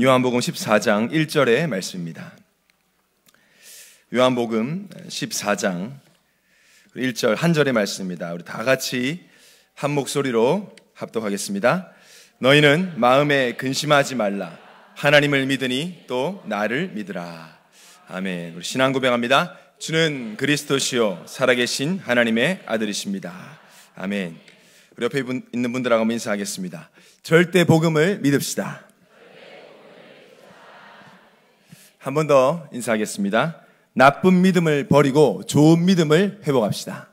요한복음 14장 1절의 말씀입니다. 요한복음 14장 1절 한 절의 말씀입니다. 우리 다 같이 한 목소리로 합독하겠습니다. 너희는 마음에 근심하지 말라. 하나님을 믿으니 또 나를 믿으라. 아멘. 우리 신앙 고백합니다. 주는 그리스도시요 살아계신 하나님의 아들이십니다. 아멘. 우리 옆에 있는 분들하고 인사하겠습니다. 절대 복음을 믿읍시다. 한번더 인사하겠습니다. 나쁜 믿음을 버리고 좋은 믿음을 회복합시다.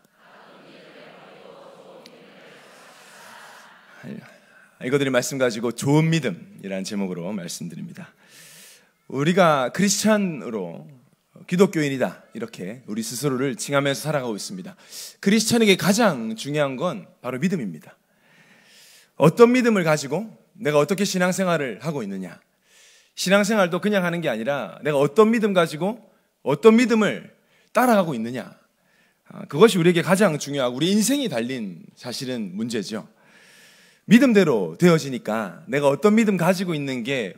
이거들이 말씀 가지고 좋은 믿음이라는 제목으로 말씀드립니다. 우리가 크리스찬으로 기독교인이다 이렇게 우리 스스로를 칭하면서 살아가고 있습니다. 크리스찬에게 가장 중요한 건 바로 믿음입니다. 어떤 믿음을 가지고 내가 어떻게 신앙생활을 하고 있느냐. 신앙생활도 그냥 하는 게 아니라 내가 어떤 믿음 가지고 어떤 믿음을 따라가고 있느냐. 아, 그것이 우리에게 가장 중요하고 우리 인생이 달린 사실은 문제죠. 믿음대로 되어지니까 내가 어떤 믿음 가지고 있는 게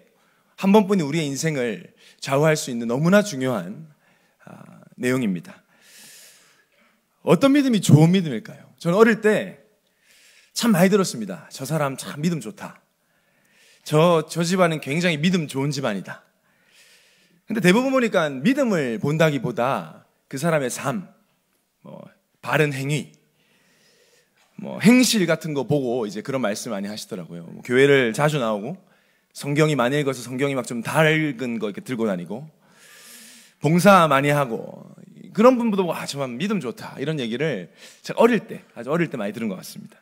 한번뿐이 우리의 인생을 좌우할 수 있는 너무나 중요한 아, 내용입니다. 어떤 믿음이 좋은 믿음일까요? 저는 어릴 때 참 많이 들었습니다. 저 사람 참 믿음 좋다. 저, 저 집안은 굉장히 믿음 좋은 집안이다. 근데 대부분 보니까 믿음을 본다기보다 그 사람의 삶, 뭐, 바른 행위, 뭐, 행실 같은 거 보고 이제 그런 말씀 많이 하시더라고요. 뭐 교회를 자주 나오고, 성경이 많이 읽어서 성경이 막 좀닳은거 이렇게 들고 다니고, 봉사 많이 하고, 그런 분보다 아, 저만 믿음 좋다. 이런 얘기를 제가 어릴 때, 아주 어릴 때 많이 들은 것 같습니다.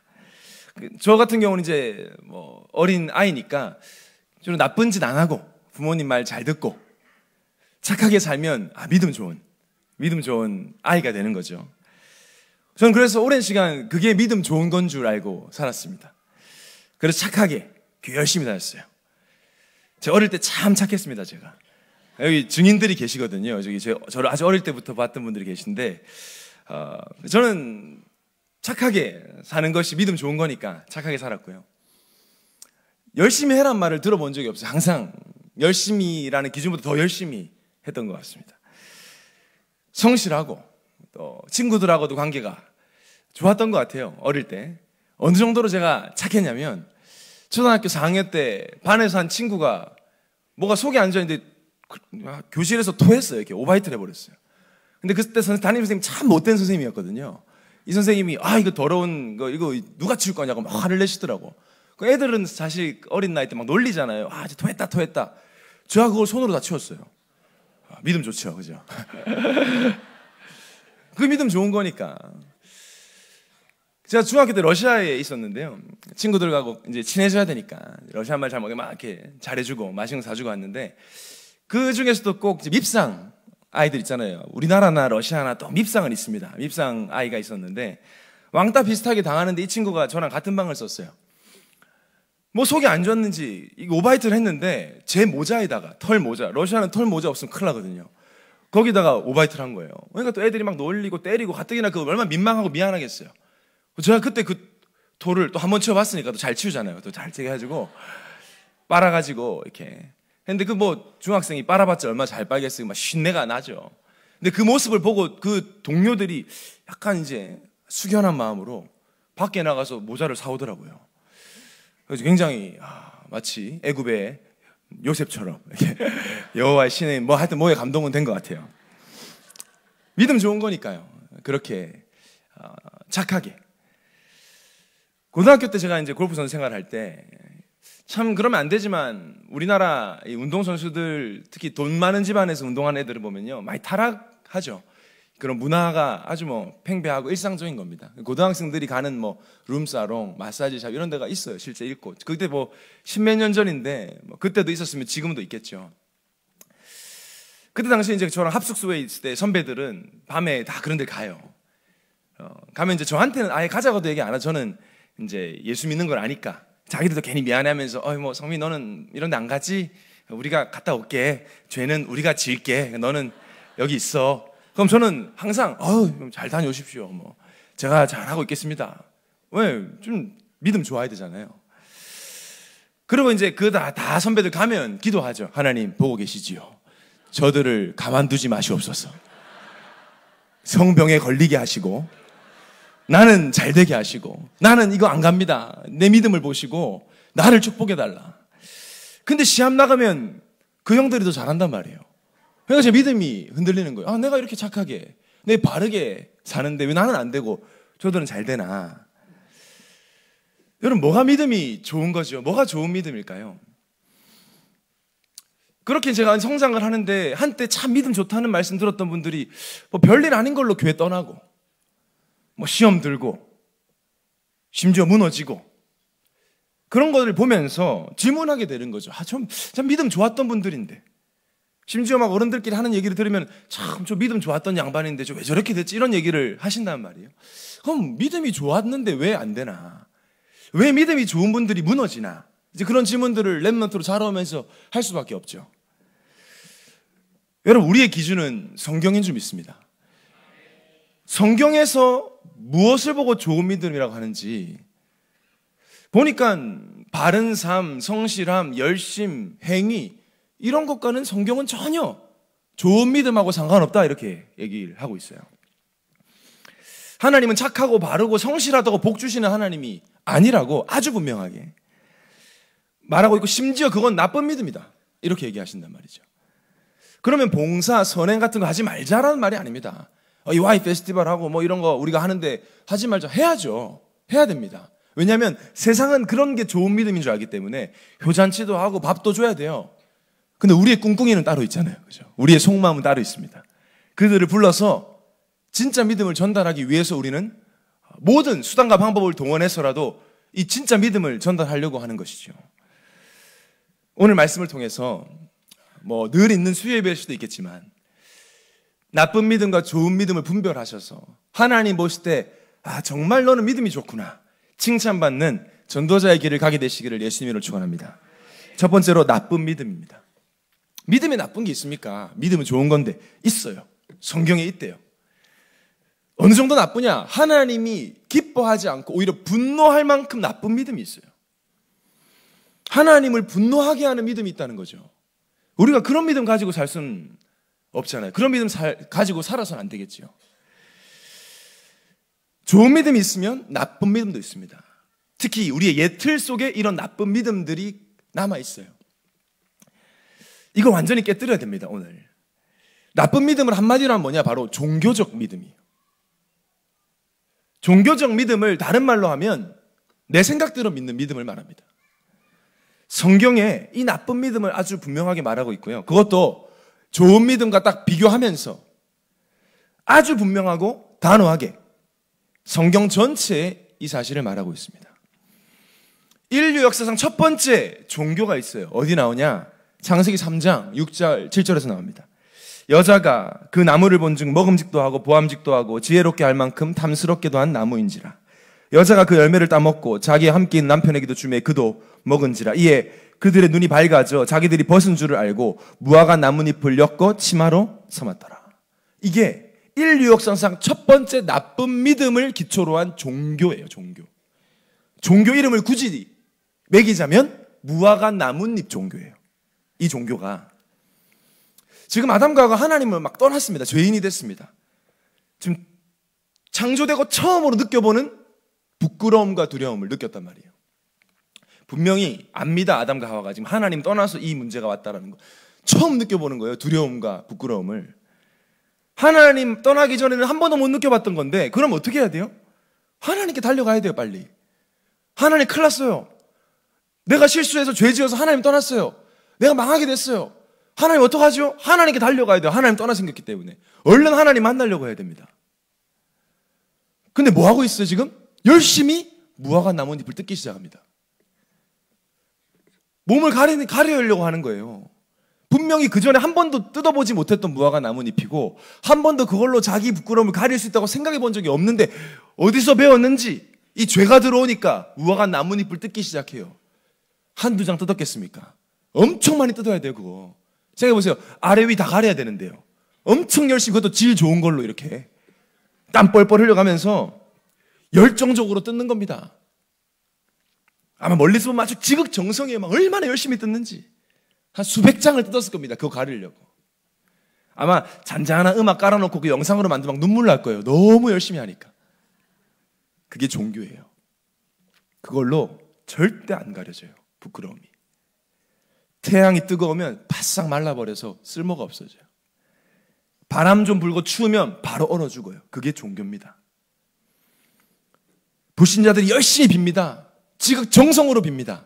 그, 저 같은 경우는 이제 뭐 어린 아이니까 주로 나쁜 짓 안 하고 부모님 말 잘 듣고 착하게 살면 아 믿음 좋은 믿음 좋은 아이가 되는 거죠. 저는 그래서 오랜 시간 그게 믿음 좋은 건 줄 알고 살았습니다. 그래서 착하게 교 열심히 다녔어요. 제가 어릴 때 참 착했습니다, 제가. 여기 증인들이 계시거든요. 저기 저를 아주 어릴 때부터 봤던 분들이 계신데, 어, 저는 착하게 사는 것이 믿음 좋은 거니까 착하게 살았고요. 열심히 해란 말을 들어본 적이 없어요. 항상 열심히라는 기준보다 더 열심히 했던 것 같습니다. 성실하고 또 친구들하고도 관계가 좋았던 것 같아요. 어릴 때. 어느 정도로 제가 착했냐면 초등학교 4학년 때 반에서 한 친구가 뭐가 속이 안 좋았는데 그, 아, 교실에서 토했어요. 이렇게 오바이트를 해버렸어요. 근데 그때 선생님, 담임 선생님 참 못된 선생님이었거든요. 이 선생님이 아 이거 더러운 거 이거 누가 치울 거냐고 막 화를 내시더라고. 그 애들은 사실 어린 나이 때 막 놀리잖아요. 아 이제 토했다 토했다. 제가 그걸 손으로 다 치웠어요. 아, 믿음 좋죠, 그죠? 그 믿음 좋은 거니까. 제가 중학교 때 러시아에 있었는데요. 친구들하고 이제 친해져야 되니까 러시아 말 잘 먹게 막 이렇게 잘해주고 맛있는 거 사주고 왔는데 그 중에서도 꼭 밉상 아이들 있잖아요. 우리나라나 러시아나 또 밉상은 있습니다. 밉상 아이가 있었는데 왕따 비슷하게 당하는데 이 친구가 저랑 같은 방을 썼어요. 뭐 속이 안 좋았는지 이거 오바이트를 했는데 제 모자에다가 털 모자 러시아는 털 모자 없으면 큰일 나거든요. 거기다가 오바이트를 한 거예요. 그러니까 또 애들이 막 놀리고 때리고 가뜩이나 그거 얼마나 민망하고 미안하겠어요. 제가 그때 그 돌을 또 한 번 치워봤으니까 또 잘 치우잖아요. 또 잘 치게 해가지고 빨아가지고 이렇게 근데 그 뭐 중학생이 빨아봤자 얼마 잘 빨겠어요. 막신내가 나죠. 근데 그 모습을 보고 그 동료들이 약간 이제 숙연한 마음으로 밖에 나가서 모자를 사오더라고요. 그래서 굉장히 아, 마치 애굽의 요셉처럼 여호와의 신의 뭐 하여튼 뭐에 감동은 된 것 같아요. 믿음 좋은 거니까요. 그렇게 아, 착하게. 고등학교 때 제가 이제 골프 선 생활할 때참 그러면 안 되지만 우리나라 이 운동 선수들 특히 돈 많은 집안에서 운동하는 애들을 보면요 많이 타락하죠. 그런 문화가 아주 뭐 팽배하고 일상적인 겁니다. 고등학생들이 가는 뭐 룸사롱, 마사지샵 이런 데가 있어요. 실제 있고 그때 뭐 십몇 년 전인데 뭐 그때도 있었으면 지금도 있겠죠. 그때 당시 이제 저랑 합숙소에 있을 때 선배들은 밤에 다 그런 데 가요. 어, 가면 이제 저한테는 아예 가자고도 얘기 안 하죠. 저는 이제 예수 믿는 걸 아니까 자기들도 괜히 미안해하면서 어이 뭐 성민 너는 이런 데 안 가지? 우리가 갔다 올게. 죄는 우리가 질게. 너는 여기 있어. 그럼 저는 항상 어잘 다녀오십시오. 뭐 제가 잘하고 있겠습니다. 왜 좀 믿음 좋아야 되잖아요. 그러면 이제 그다 다 선배들 가면 기도하죠. 하나님 보고 계시지요. 저들을 가만두지 마시옵소서. 성병에 걸리게 하시고 나는 잘 되게 하시고 나는 이거 안 갑니다. 내 믿음을 보시고 나를 축복해 달라. 근데 시합 나가면 그 형들이 더 잘한단 말이에요. 그러니까 제 믿음이 흔들리는 거예요. 아, 내가 이렇게 착하게, 내 바르게 사는데 왜 나는 안 되고 저들은 잘 되나? 여러분, 뭐가 믿음이 좋은 거죠? 뭐가 좋은 믿음일까요? 그렇게 제가 성장을 하는데 한때 참 믿음 좋다는 말씀 들었던 분들이 뭐 별일 아닌 걸로 교회 떠나고 뭐 시험 들고 심지어 무너지고 그런 것을 보면서 질문하게 되는 거죠. 아, 좀, 참 믿음 좋았던 분들인데. 심지어 막 어른들끼리 하는 얘기를 들으면 참, 저 믿음 좋았던 양반인데 저왜 저렇게 됐지? 이런 얘기를 하신단 말이에요. 그럼 믿음이 좋았는데 왜 안 되나? 왜 믿음이 좋은 분들이 무너지나? 이제 그런 질문들을 랩런트로 자라오면서 할 수밖에 없죠. 여러분, 우리의 기준은 성경인 줄 믿습니다. 성경에서 무엇을 보고 좋은 믿음이라고 하는지 보니까 바른 삶, 성실함, 열심, 행위 이런 것과는 성경은 전혀 좋은 믿음하고 상관없다 이렇게 얘기를 하고 있어요. 하나님은 착하고 바르고 성실하다고 복 주시는 하나님이 아니라고 아주 분명하게 말하고 있고 심지어 그건 나쁜 믿음이다. 이렇게 얘기하신단 말이죠. 그러면 봉사, 선행 같은 거 하지 말자라는 말이 아닙니다. 어, 이 와이 페스티벌 하고 뭐 이런 거 우리가 하는데 하지 말자. 해야죠. 해야 됩니다. 왜냐하면 세상은 그런 게 좋은 믿음인 줄 알기 때문에 효잔치도 하고 밥도 줘야 돼요. 근데 우리의 꿍꿍이는 따로 있잖아요. 그죠? 우리의 속마음은 따로 있습니다. 그들을 불러서 진짜 믿음을 전달하기 위해서 우리는 모든 수단과 방법을 동원해서라도 이 진짜 믿음을 전달하려고 하는 것이죠. 오늘 말씀을 통해서 뭐 늘 있는 수요예배일 수도 있겠지만 나쁜 믿음과 좋은 믿음을 분별하셔서 하나님 보실 때, 아, 정말 너는 믿음이 좋구나. 칭찬받는 전도자의 길을 가게 되시기를 예수님으로 축원합니다. 첫 번째로 나쁜 믿음입니다. 믿음에 나쁜 게 있습니까? 믿음은 좋은 건데 있어요. 성경에 있대요. 어느 정도 나쁘냐? 하나님이 기뻐하지 않고 오히려 분노할 만큼 나쁜 믿음이 있어요. 하나님을 분노하게 하는 믿음이 있다는 거죠. 우리가 그런 믿음 가지고 살 수는 없잖아요. 그런 믿음 살, 가지고 살아서는 안 되겠지요. 좋은 믿음이 있으면 나쁜 믿음도 있습니다. 특히 우리의 예틀 속에 이런 나쁜 믿음들이 남아 있어요. 이거 완전히 깨뜨려야 됩니다, 오늘. 나쁜 믿음을 한마디로 하면 뭐냐? 바로 종교적 믿음이에요. 종교적 믿음을 다른 말로 하면 내 생각대로 믿는 믿음을 말합니다. 성경에 이 나쁜 믿음을 아주 분명하게 말하고 있고요. 그것도 좋은 믿음과 딱 비교하면서 아주 분명하고 단호하게 성경 전체에 이 사실을 말하고 있습니다. 인류 역사상 첫 번째 종교가 있어요. 어디 나오냐? 창세기 3장 6절 7절에서 나옵니다. 여자가 그 나무를 본즉 먹음직도 하고 보암직도 하고 지혜롭게 할 만큼 탐스럽게도 한 나무인지라. 여자가 그 열매를 따먹고 자기와 함께 있는 남편에게도 주매 그도 먹은지라. 이에 그들의 눈이 밝아져 자기들이 벗은 줄을 알고 무화과 나뭇잎을 엮어 치마로 삼았더라. 이게 인류 역사상 첫 번째 나쁜 믿음을 기초로 한 종교예요, 종교. 종교 이름을 굳이 매기자면 무화과 나뭇잎 종교예요. 이 종교가. 지금 아담과가 하나님을 막 떠났습니다. 죄인이 됐습니다. 지금 창조되고 처음으로 느껴보는 부끄러움과 두려움을 느꼈단 말이에요. 분명히 압니다. 아담과 하와가 지금 하나님 떠나서 이 문제가 왔다라는 거. 처음 느껴보는 거예요. 두려움과 부끄러움을. 하나님 떠나기 전에는 한 번도 못 느껴봤던 건데 그럼 어떻게 해야 돼요? 하나님께 달려가야 돼요, 빨리. 하나님 큰일 났어요. 내가 실수해서 죄 지어서 하나님 떠났어요. 내가 망하게 됐어요. 하나님 어떡하죠? 하나님께 달려가야 돼요. 하나님 떠나 생겼기 때문에. 얼른 하나님 만나려고 해야 됩니다. 근데 뭐 하고 있어요, 지금? 열심히 무화과 나뭇잎을 뜯기 시작합니다. 몸을 가리, 가려려고 하는 거예요. 분명히 그 전에 한 번도 뜯어보지 못했던 무화과 나뭇잎이고 한 번도 그걸로 자기 부끄러움을 가릴 수 있다고 생각해 본 적이 없는데 어디서 배웠는지 이 죄가 들어오니까 무화과 나뭇잎을 뜯기 시작해요. 한두 장 뜯었겠습니까? 엄청 많이 뜯어야 돼요, 그거. 생각해보세요. 아래 위 다 가려야 되는데요. 엄청 열심히, 그것도 질 좋은 걸로 이렇게. 땀 뻘뻘 흘려가면서 열정적으로 뜯는 겁니다. 아마 멀리서 보면 아주 지극정성에 막 얼마나 열심히 뜯는지 한 수백 장을 뜯었을 겁니다. 그거 가리려고. 아마 잔잔한 음악 깔아놓고 그 영상으로 만들면 막 눈물 날 거예요. 너무 열심히 하니까. 그게 종교예요. 그걸로 절대 안 가려져요. 부끄러움이. 태양이 뜨거우면 바싹 말라버려서 쓸모가 없어져요. 바람 좀 불고 추우면 바로 얼어 죽어요. 그게 종교입니다. 불신자들이 열심히 빕니다. 지극 정성으로 빕니다.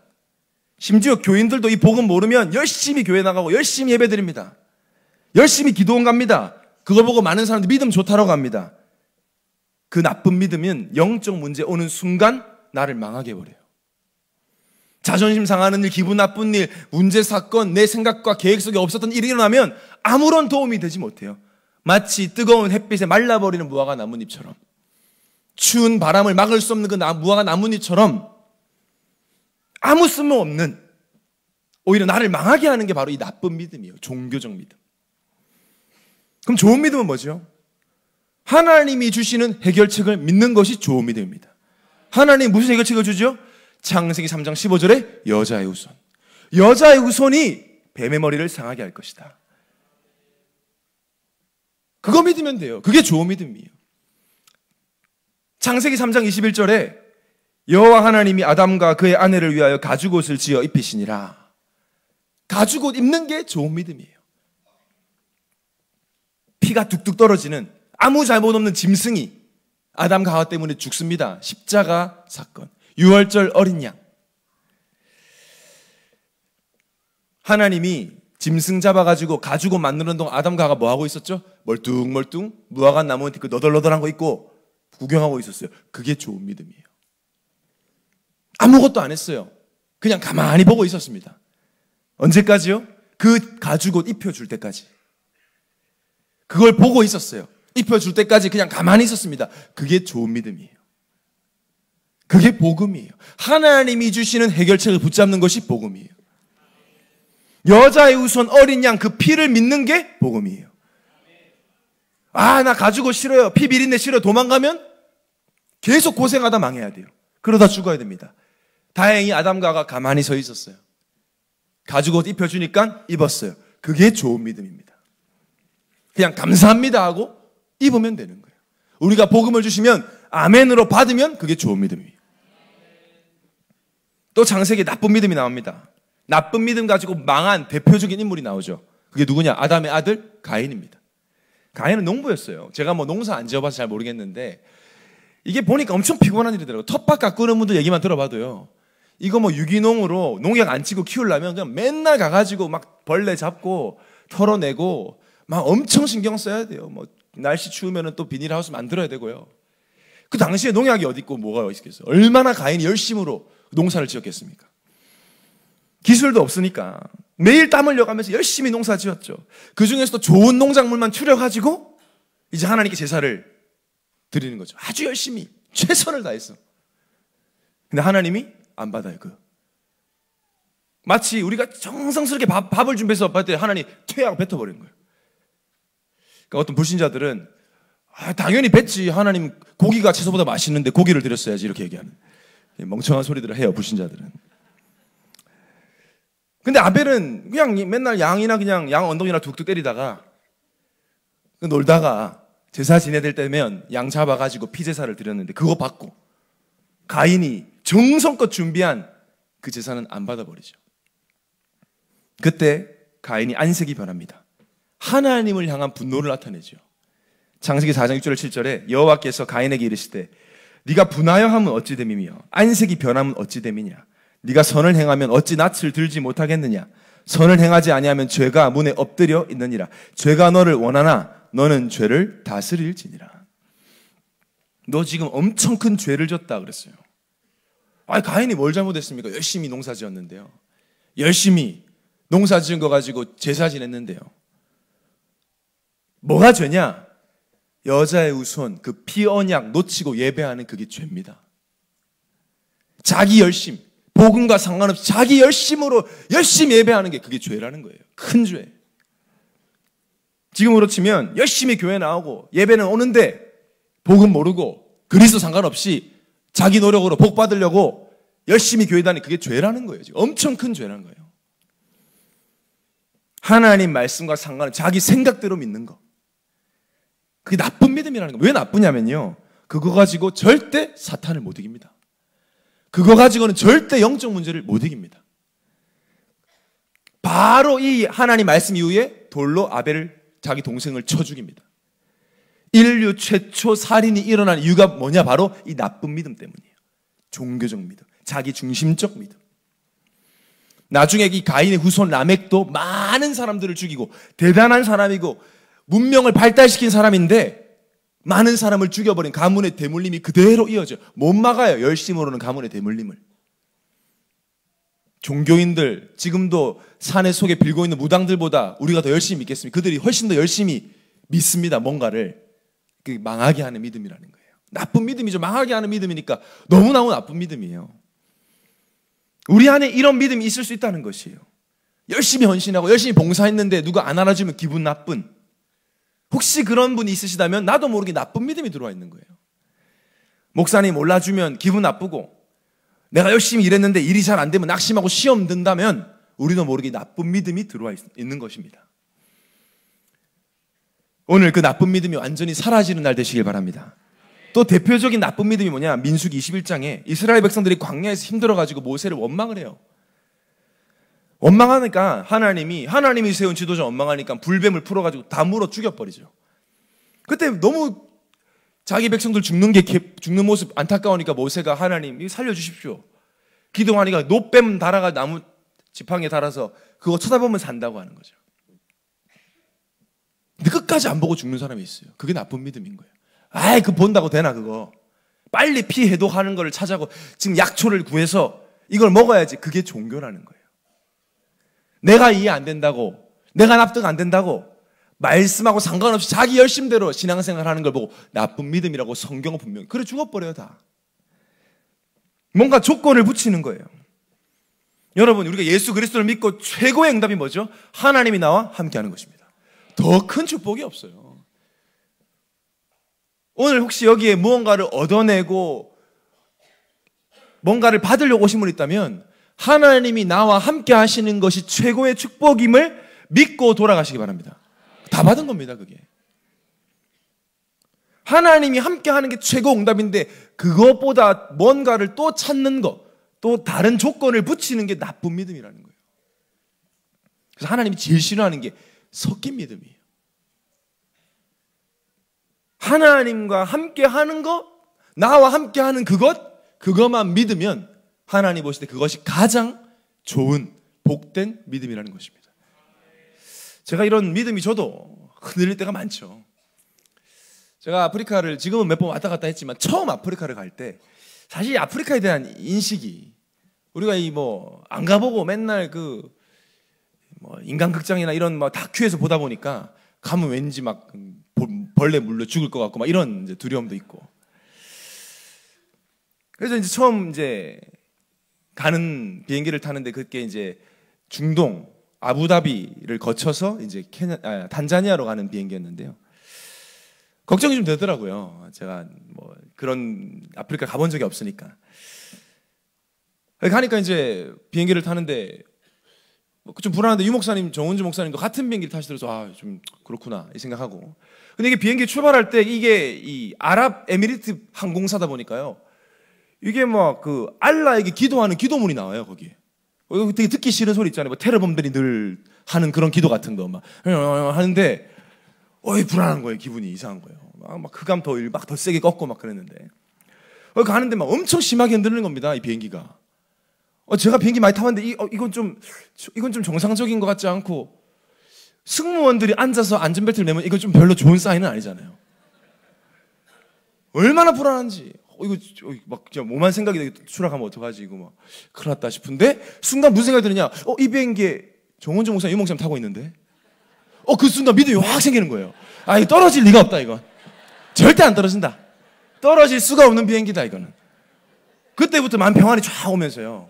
심지어 교인들도 이 복음 모르면 열심히 교회 나가고 열심히 예배 드립니다. 열심히 기도원 갑니다. 그거 보고 많은 사람들이 믿음 좋다라고 합니다. 그 나쁜 믿음은 영적 문제 오는 순간 나를 망하게 해버려요. 자존심 상하는 일, 기분 나쁜 일, 문제 사건, 내 생각과 계획 속에 없었던 일이 일어나면 아무런 도움이 되지 못해요. 마치 뜨거운 햇빛에 말라버리는 무화과 나뭇잎처럼. 추운 바람을 막을 수 없는 그 무화과 나뭇잎처럼 아무 쓸모없는 오히려 나를 망하게 하는 게 바로 이 나쁜 믿음이에요. 종교적 믿음. 그럼 좋은 믿음은 뭐죠? 하나님이 주시는 해결책을 믿는 것이 좋은 믿음입니다. 하나님 무슨 해결책을 주죠? 창세기 3장 15절에 여자의 후손. 여자의 후손이 뱀의 머리를 상하게 할 것이다. 그거 믿으면 돼요. 그게 좋은 믿음이에요. 창세기 3장 21절에 여호와 하나님이 아담과 그의 아내를 위하여 가죽옷을 지어 입히시니라. 가죽옷 입는 게 좋은 믿음이에요. 피가 뚝뚝 떨어지는 아무 잘못 없는 짐승이 아담 가와 때문에 죽습니다. 십자가 사건. 6월절 어린 양. 하나님이 짐승 잡아가지고 가죽옷 만드는 동안 아담 가가 뭐 하고 있었죠? 멀뚱멀뚱 무화과 나무에 그 너덜너덜한 거 있고 구경하고 있었어요. 그게 좋은 믿음이에요. 아무것도 안 했어요. 그냥 가만히 보고 있었습니다. 언제까지요? 그 가죽옷 입혀줄 때까지. 그걸 보고 있었어요. 입혀줄 때까지 그냥 가만히 있었습니다. 그게 좋은 믿음이에요. 그게 복음이에요. 하나님이 주시는 해결책을 붙잡는 것이 복음이에요. 여자의 우선 어린 양 그 피를 믿는 게 복음이에요. 아, 나 가지고 싫어요. 피 비린내 싫어. 도망가면 계속 고생하다 망해야 돼요. 그러다 죽어야 됩니다. 다행히 아담과가 가만히 서 있었어요. 가지고 입혀주니까 입었어요. 그게 좋은 믿음입니다. 그냥 감사합니다 하고 입으면 되는 거예요. 우리가 복음을 주시면 아멘으로 받으면 그게 좋은 믿음이에요. 또 장세기 나쁜 믿음이 나옵니다. 나쁜 믿음 가지고 망한 대표적인 인물이 나오죠. 그게 누구냐? 아담의 아들 가인입니다. 가인은 농부였어요. 제가 뭐 농사 안 지어봐서 잘 모르겠는데 이게 보니까 엄청 피곤한 일이더라고요. 텃밭 가꾸는 분들 얘기만 들어봐도요. 이거 뭐 유기농으로 농약 안 치고 키우려면 그냥 맨날 가가지고 막 벌레 잡고 털어내고 막 엄청 신경 써야 돼요. 뭐 날씨 추우면또 비닐하우스 만들어야 되고요. 그 당시에 농약이 어디 있고 뭐가 어디 있겠어요. 얼마나 가인이 열심으로 농사를 지었겠습니까? 기술도 없으니까 매일 땀 흘려가면서 열심히 농사 지었죠. 그 중에서도 좋은 농작물만 추려가지고 이제 하나님께 제사를 드리는 거죠. 아주 열심히 최선을 다했어. 근데 하나님이 안 받아요. 그 마치 우리가 정성스럽게 밥, 을 준비해서 받을 때 하나님 퇴하고 뱉어버린 거예요. 그러니까 어떤 불신자들은 아, 당연히 뱉지. 하나님 고기가 채소보다 맛있는데 고기를 드렸어야지 이렇게 얘기하는 멍청한 소리들을 해요. 불신자들은. 근데 아벨은 그냥 맨날 양이나 그냥 양언덕이나 툭툭 때리다가 그 놀다가 제사 지내될 때면 양 잡아가지고 피제사를 드렸는데 그거 받고 가인이 정성껏 준비한 그 제사는 안 받아버리죠. 그때 가인이 안색이 변합니다. 하나님을 향한 분노를 나타내죠. 장세기 4장 6절 7절에 여호와께서 가인에게 이르시되 네가 분하여 하면 어찌 됨이며 안색이 변하면 어찌 됨이냐 네가 선을 행하면 어찌 낯을 들지 못하겠느냐? 선을 행하지 아니하면 죄가 문에 엎드려 있느니라. 죄가 너를 원하나 너는 죄를 다스릴지니라. 너 지금 엄청 큰 죄를 졌다 그랬어요. 아, 가인이 뭘 잘못했습니까? 열심히 농사 지었는데요. 열심히 농사 지은 거 가지고 제사 지냈는데요. 뭐가 죄냐? 여자의 우선 그 피언약 놓치고 예배하는 그게 죄입니다. 자기 열심, 복음과 상관없이 자기 열심으로 열심히 예배하는 게 그게 죄라는 거예요. 큰 죄. 지금으로 치면 열심히 교회 나오고 예배는 오는데 복음 모르고 그리스도 상관없이 자기 노력으로 복 받으려고 열심히 교회 다니 그게 죄라는 거예요. 지금. 엄청 큰 죄라는 거예요. 하나님 말씀과 상관없이 자기 생각대로 믿는 거. 그게 나쁜 믿음이라는 거. 왜 나쁘냐면요. 그거 가지고 절대 사탄을 못 이깁니다. 그거 가지고는 절대 영적 문제를 못 이깁니다. 바로 이 하나님 말씀 이후에 돌로 아벨을 자기 동생을 쳐 죽입니다. 인류 최초 살인이 일어난 이유가 뭐냐? 바로 이 나쁜 믿음 때문이에요. 종교적 믿음, 자기 중심적 믿음. 나중에 이 가인의 후손 라멕도 많은 사람들을 죽이고 대단한 사람이고 문명을 발달시킨 사람인데 많은 사람을 죽여버린 가문의 대물림이 그대로 이어져. 못 막아요. 열심으로는 가문의 대물림을. 종교인들, 지금도 산의 속에 빌고 있는 무당들보다 우리가 더 열심히 믿겠습니다. 그들이 훨씬 더 열심히 믿습니다. 뭔가를. 그 망하게 하는 믿음이라는 거예요. 나쁜 믿음이죠. 망하게 하는 믿음이니까 너무나무 나쁜 믿음이에요. 우리 안에 이런 믿음이 있을 수 있다는 것이에요. 열심히 헌신하고 열심히 봉사했는데 누가 안 알아주면 기분 나쁜. 혹시 그런 분이 있으시다면 나도 모르게 나쁜 믿음이 들어와 있는 거예요. 목사님 올라주면 기분 나쁘고 내가 열심히 일했는데 일이 잘 안 되면 낙심하고 시험 든다면 우리도 모르게 나쁜 믿음이 들어와 있, 는 것입니다. 오늘 그 나쁜 믿음이 완전히 사라지는 날 되시길 바랍니다. 또 대표적인 나쁜 믿음이 뭐냐? 민숙 21장에 이스라엘 백성들이 광야에서 힘들어가지고 모세를 원망을 해요. 원망하니까 하나님이 하나님이 세운 지도자 원망하니까 불뱀을 풀어가지고 다 물어 죽여버리죠. 그때 너무 자기 백성들 죽는 게 죽는 모습 안타까우니까 모세가 하나님 살려주십시오. 기도하니까 노뱀 달아가 나무 지팡이에 달아서 그거 쳐다보면 산다고 하는 거죠. 근데 끝까지 안 보고 죽는 사람이 있어요. 그게 나쁜 믿음인 거예요. 아이 그 본다고 되나 그거. 빨리 피해도하는걸 찾아고 지금 약초를 구해서 이걸 먹어야지. 그게 종교라는 거예요. 내가 이해 안 된다고, 내가 납득 안 된다고, 말씀하고 상관없이 자기 열심대로 신앙생활 하는 걸 보고 나쁜 믿음이라고 성경은 분명히. 그래 죽어버려요, 다. 뭔가 조건을 붙이는 거예요. 여러분, 우리가 예수 그리스도를 믿고 최고의 응답이 뭐죠? 하나님이 나와 함께 하는 것입니다. 더 큰 축복이 없어요. 오늘 혹시 여기에 무언가를 얻어내고 뭔가를 받으려고 오신 분이 있다면 하나님이 나와 함께 하시는 것이 최고의 축복임을 믿고 돌아가시기 바랍니다. 다 받은 겁니다, 그게. 하나님이 함께 하는 게 최고 응답인데 그것보다 뭔가를 또 찾는 것, 또 다른 조건을 붙이는 게 나쁜 믿음이라는 거예요. 그래서 하나님이 제일 싫어하는 게 섞인 믿음이에요. 하나님과 함께 하는 것, 나와 함께 하는 그것, 그것만 믿으면 하나님 보실 때 그것이 가장 좋은 복된 믿음이라는 것입니다. 제가 이런 믿음이 저도 흔들릴 때가 많죠. 제가 아프리카를 지금은 몇 번 왔다 갔다 했지만 처음 아프리카를 갈 때 사실 아프리카에 대한 인식이 우리가 이 뭐 안 가보고 맨날 그 뭐 인간극장이나 이런 막 뭐 다큐에서 보다 보니까 가면 왠지 막 벌레 물로 죽을 것 같고 막 이런 두려움도 있고 그래서 이제 처음 이제 가는 비행기를 타는데 그게 이제 중동 아부다비를 거쳐서 이제 케냐, 아, 단자니아로 가는 비행기였는데요. 걱정이 좀 되더라고요. 제가 뭐 그런 아프리카 가본 적이 없으니까. 가니까 이제 비행기를 타는데 뭐 그 좀 불안한데 유 목사님, 정은주 목사님도 그 같은 비행기를 타시더라고요 아, 좀 그렇구나 이 생각하고. 근데 이게 비행기 출발할 때 이게 이 아랍 에미리트 항공사다 보니까요. 이게 막그 뭐 알라에게 기도하는 기도문이 나와요 거기에. 어, 되게 듣기 싫은 소리 있잖아요. 뭐 테러범들이 늘 하는 그런 기도 같은 거막 어, 어, 하는데 어이 불안한 거예요. 기분이 이상한 거예요. 막, 막 흑암 그 더막더 세게 꺾고 막 그랬는데 어, 그 가는데 막 엄청 심하게 흔드는 겁니다. 이 비행기가. 어, 제가 비행기 많이 타봤는데 이, 어, 이건 좀 이건 좀 정상적인 것 같지 않고 승무원들이 앉아서 안전벨트를 내면 이건 좀 별로 좋은 사인은 아니잖아요. 얼마나 불안한지. 어, 어, 이거 막 진짜 오만 생각이 되게 추락하면 어떡하지 이거 막 큰일 났다 싶은데 순간 무슨 생각이 드느냐 어이 비행기에 정원주 목사 유목사님 타고 있는데 어 그 순간 믿음이 확 생기는 거예요 아이 거 떨어질 리가 없다 이건 절대 안 떨어진다 떨어질 수가 없는 비행기다 이거는 그때부터 만 평안이 쫙 오면서요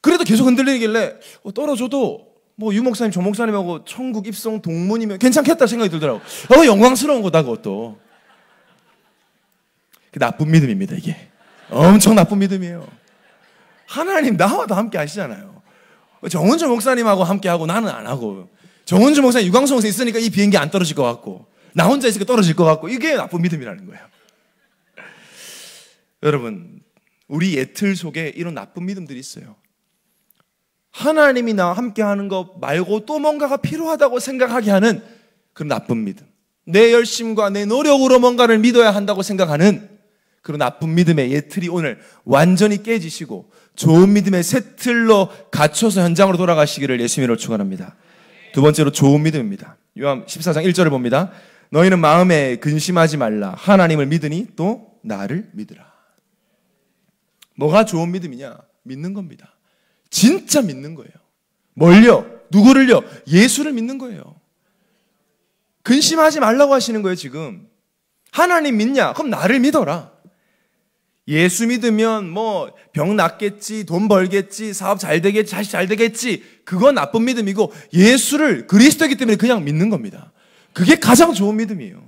그래도 계속 흔들리길래 어, 떨어져도 뭐 유목사님 조 목사님하고 천국 입성 동문이면 괜찮겠다 생각이 들더라고 어 영광스러운 거다 그것도 나쁜 믿음입니다, 이게. 엄청 나쁜 믿음이에요. 하나님 나와도 함께 하시잖아요. 정은주 목사님하고 함께 하고 나는 안 하고. 정은주 목사님, 유광성 목사님 있으니까 이 비행기 안 떨어질 것 같고. 나 혼자 있으니까 떨어질 것 같고. 이게 나쁜 믿음이라는 거예요. 여러분, 우리 예틀 속에 이런 나쁜 믿음들이 있어요. 하나님이 나와 함께 하는 것 말고 또 뭔가가 필요하다고 생각하게 하는 그런 나쁜 믿음. 내 열심과 내 노력으로 뭔가를 믿어야 한다고 생각하는 그런 나쁜 믿음의 예틀이 오늘 완전히 깨지시고 좋은 믿음의 새 틀로 갖춰서 현장으로 돌아가시기를 예수님으로 축원합니다. 두 번째로 좋은 믿음입니다. 요한 14장 1절을 봅니다. 너희는 마음에 근심하지 말라. 하나님을 믿으니 또 나를 믿으라. 뭐가 좋은 믿음이냐? 믿는 겁니다. 진짜 믿는 거예요. 뭘요? 누구를요? 예수를 믿는 거예요. 근심하지 말라고 하시는 거예요, 지금. 하나님 믿냐? 그럼 나를 믿어라. 예수 믿으면 뭐 병 낫겠지, 돈 벌겠지, 사업 잘 되겠지, 자식 잘 되겠지. 그건 나쁜 믿음이고 예수를 그리스도이기 때문에 그냥 믿는 겁니다. 그게 가장 좋은 믿음이에요.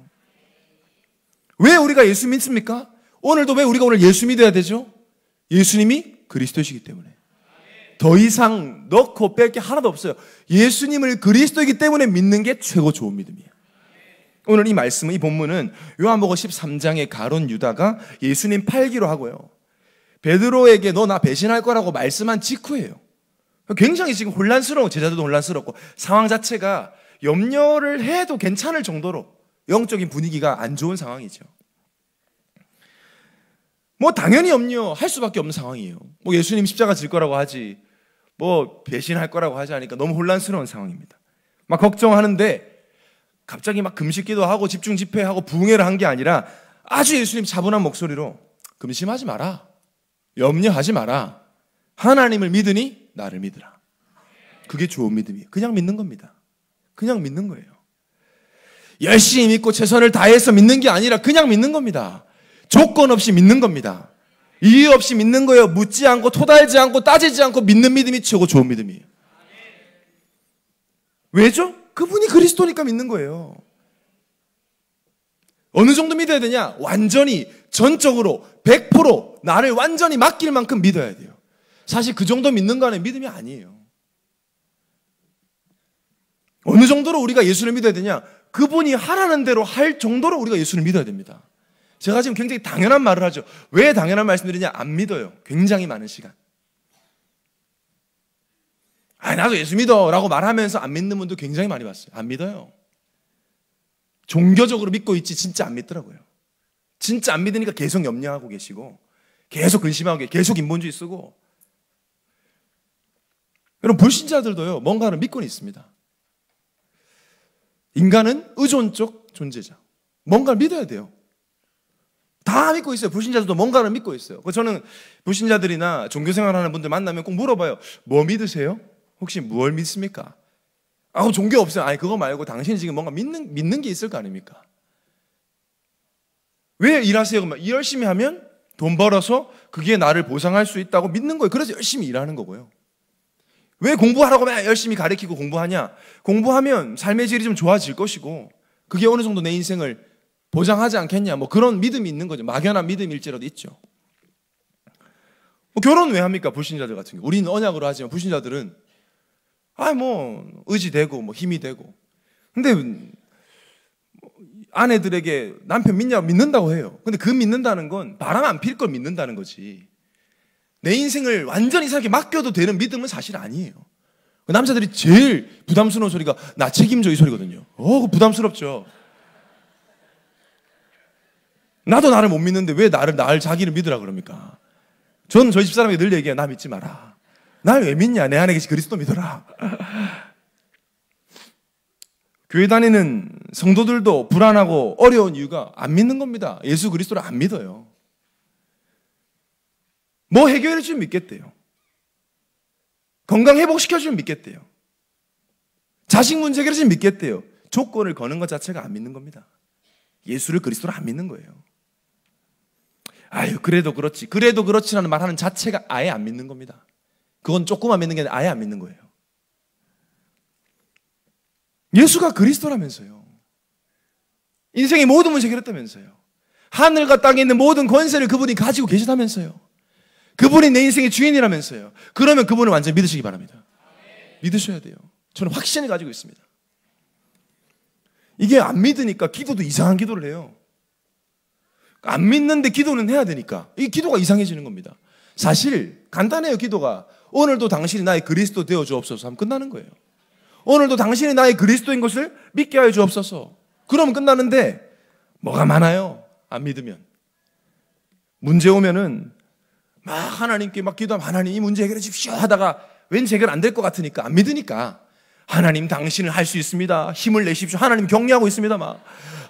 왜 우리가 예수 믿습니까? 오늘도 왜 우리가 오늘 예수 믿어야 되죠? 예수님이 그리스도시기 때문에. 더 이상 넣고 뺄 게 하나도 없어요. 예수님을 그리스도이기 때문에 믿는 게 최고 좋은 믿음이에요. 오늘 이 말씀은 이 본문은 요한복음 1 3장에 가론 유다가 예수님 팔기로 하고요. 베드로에게 너 나 배신할 거라고 말씀한 직후예요. 굉장히 지금 혼란스러운 제자들도 혼란스럽고 상황 자체가 염려를 해도 괜찮을 정도로 영적인 분위기가 안 좋은 상황이죠. 뭐 당연히 염려할 수밖에 없는 상황이에요. 뭐 예수님 십자가 질 거라고 하지, 뭐 배신할 거라고 하지 않으니까 너무 혼란스러운 상황입니다. 막 걱정하는데 갑자기 막 금식기도 하고 집중 집회하고 부흥회를 한 게 아니라 아주 예수님 차분한 목소리로 금심하지 마라. 염려하지 마라. 하나님을 믿으니 나를 믿으라. 그게 좋은 믿음이에요. 그냥 믿는 겁니다. 그냥 믿는 거예요. 열심히 믿고 최선을 다해서 믿는 게 아니라 그냥 믿는 겁니다. 조건 없이 믿는 겁니다. 이유 없이 믿는 거예요. 묻지 않고 토달지 않고 따지지 않고 믿는 믿음이 최고 좋은 믿음이에요. 왜죠? 그분이 그리스도니까 믿는 거예요. 어느 정도 믿어야 되냐? 완전히 전적으로 100% 나를 완전히 맡길 만큼 믿어야 돼요. 사실 그 정도 믿는 거는 믿음이 아니에요. 어느 정도로 우리가 예수를 믿어야 되냐? 그분이 하라는 대로 할 정도로 우리가 예수를 믿어야 됩니다. 제가 지금 굉장히 당연한 말을 하죠. 왜 당연한 말씀드리냐? 안 믿어요. 굉장히 많은 시간. 아, 나도 예수 믿어. 라고 말하면서 안 믿는 분도 굉장히 많이 봤어요. 안 믿어요. 종교적으로 믿고 있지, 진짜 안 믿더라고요. 진짜 안 믿으니까 계속 염려하고 계시고, 계속 근심하고, 계속 인본주의 쓰고. 여러분, 불신자들도요, 뭔가를 믿고는 있습니다. 인간은 의존적 존재자. 뭔가를 믿어야 돼요. 다 믿고 있어요. 불신자들도 뭔가를 믿고 있어요. 저는 불신자들이나 종교생활 하는 분들 만나면 꼭 물어봐요. 뭐 믿으세요? 혹시 무엇 믿습니까? 아우 종교 없어요. 아니 그거 말고 당신 지금 뭔가 믿는 믿는 게 있을 거 아닙니까? 왜 일하세요? 그 열심히 하면 돈 벌어서 그게 나를 보상할 수 있다고 믿는 거예요. 그래서 열심히 일하는 거고요. 왜 공부하라고 막 열심히 가르치고 공부하냐? 공부하면 삶의 질이 좀 좋아질 것이고 그게 어느 정도 내 인생을 보장하지 않겠냐? 뭐 그런 믿음이 있는 거죠. 막연한 믿음일지라도 있죠. 뭐 결혼 왜 합니까? 불신자들 같은 경우. 우리는 언약으로 하지만 불신자들은 아, 이 뭐, 의지되고, 뭐, 힘이 되고. 근데, 아내들에게 남편 믿냐? 믿는다고 해요. 근데 그 믿는다는 건 바람 안 필 걸 믿는다는 거지. 내 인생을 완전히 사람게 맡겨도 되는 믿음은 사실 아니에요. 그 남자들이 제일 부담스러운 소리가 나 책임져 이 소리거든요. 어, 부담스럽죠. 나도 나를 못 믿는데 왜 나를, 나를 자기를 믿으라 그럽니까? 저는 저희 집사람에게 늘 얘기해요. 나 믿지 마라. 날왜 믿냐? 내 안에 계신 그리스도 믿어라. 교회 다니는 성도들도 불안하고 어려운 이유가 안 믿는 겁니다. 예수 그리스도를 안 믿어요. 뭐 해결해 주면 믿겠대요. 건강 회복시켜 주면 믿겠대요. 자식 문제 해결해 주면 믿겠대요. 조건을 거는 것 자체가 안 믿는 겁니다. 예수를 그리스도를 안 믿는 거예요. 아유, 그래도 그렇지. 그래도 그렇지라는 말하는 자체가 아예 안 믿는 겁니다. 그건 조금만 믿는 게 아니라 아예 안 믿는 거예요. 예수가 그리스도라면서요. 인생의 모든 문제 해결했다면서요. 하늘과 땅에 있는 모든 권세를 그분이 가지고 계시다면서요. 그분이 내 인생의 주인이라면서요. 그러면 그분을 완전히 믿으시기 바랍니다. 믿으셔야 돼요. 저는 확신을 가지고 있습니다. 이게 안 믿으니까 기도도 이상한 기도를 해요. 안 믿는데 기도는 해야 되니까. 이 기도가 이상해지는 겁니다. 사실 간단해요, 기도가. 오늘도 당신이 나의 그리스도 되어 주옵소서 하면 끝나는 거예요. 오늘도 당신이 나의 그리스도인 것을 믿게 하여 주옵소서. 그럼 끝나는데 뭐가 많아요. 안 믿으면. 문제 오면은 막 하나님께 막 기도하면 하나님 이 문제 해결해 주십시오 하다가 왠지 해결 안 될 것 같으니까 안 믿으니까 하나님 당신은 할수 있습니다. 힘을 내십시오. 하나님 격려하고 있습니다. 막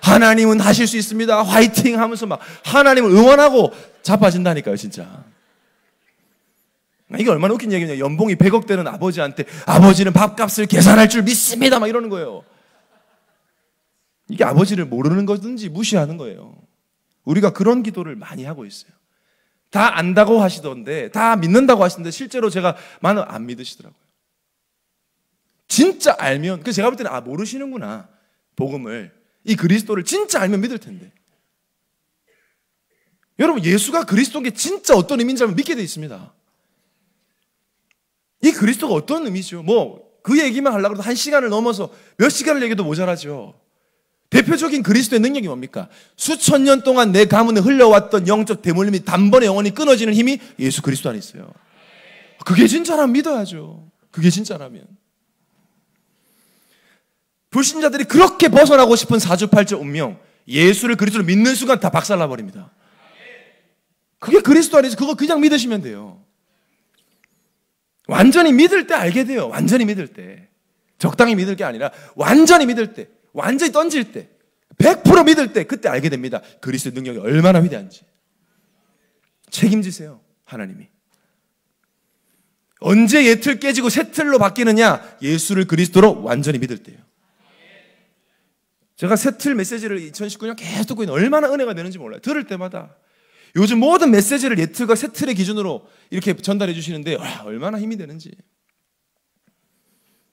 하나님은 하실 수 있습니다. 화이팅 하면서 막 하나님을 응원하고 자빠진다니까요, 진짜. 이게 얼마나 웃긴 얘기냐. 연봉이 100억 되는 아버지한테 아버지는 밥값을 계산할 줄 믿습니다. 막 이러는 거예요. 이게 아버지를 모르는 거든지 무시하는 거예요. 우리가 그런 기도를 많이 하고 있어요. 다 안다고 하시던데, 다 믿는다고 하시는데, 실제로 제가 많은 안 믿으시더라고요. 진짜 알면, 그 제가 볼 때는 아, 모르시는구나. 복음을. 이 그리스도를 진짜 알면 믿을 텐데. 여러분, 예수가 그리스도인 게 진짜 어떤 의미인지 알면 믿게 돼 있습니다. 이 그리스도가 어떤 의미죠? 뭐 그 얘기만 하려고 해도 한 시간을 넘어서 몇 시간을 얘기도 모자라죠. 대표적인 그리스도의 능력이 뭡니까? 수천 년 동안 내 가문에 흘러왔던 영적 대물림이 단번에 영원히 끊어지는 힘이 예수 그리스도 안에 있어요. 그게 진짜라 믿어야죠. 그게 진짜라면. 불신자들이 그렇게 벗어나고 싶은 사주팔자 운명, 예수를 그리스도로 믿는 순간 다 박살나버립니다. 그게 그리스도 안에서 그거 그냥 믿으시면 돼요. 완전히 믿을 때 알게 돼요. 완전히 믿을 때. 적당히 믿을 게 아니라 완전히 믿을 때, 완전히 던질 때, 100% 믿을 때 그때 알게 됩니다. 그리스도 능력이 얼마나 위대한지. 책임지세요. 하나님이. 언제 예틀 깨지고 새틀로 바뀌느냐? 예수를 그리스도로 완전히 믿을 때요. 제가 새틀 메시지를 2019년 계속 듣고 있는 얼마나 은혜가 되는지 몰라요. 들을 때마다 요즘 모든 메시지를 예트가 세틀의 기준으로 이렇게 전달해 주시는데 와, 얼마나 힘이 되는지.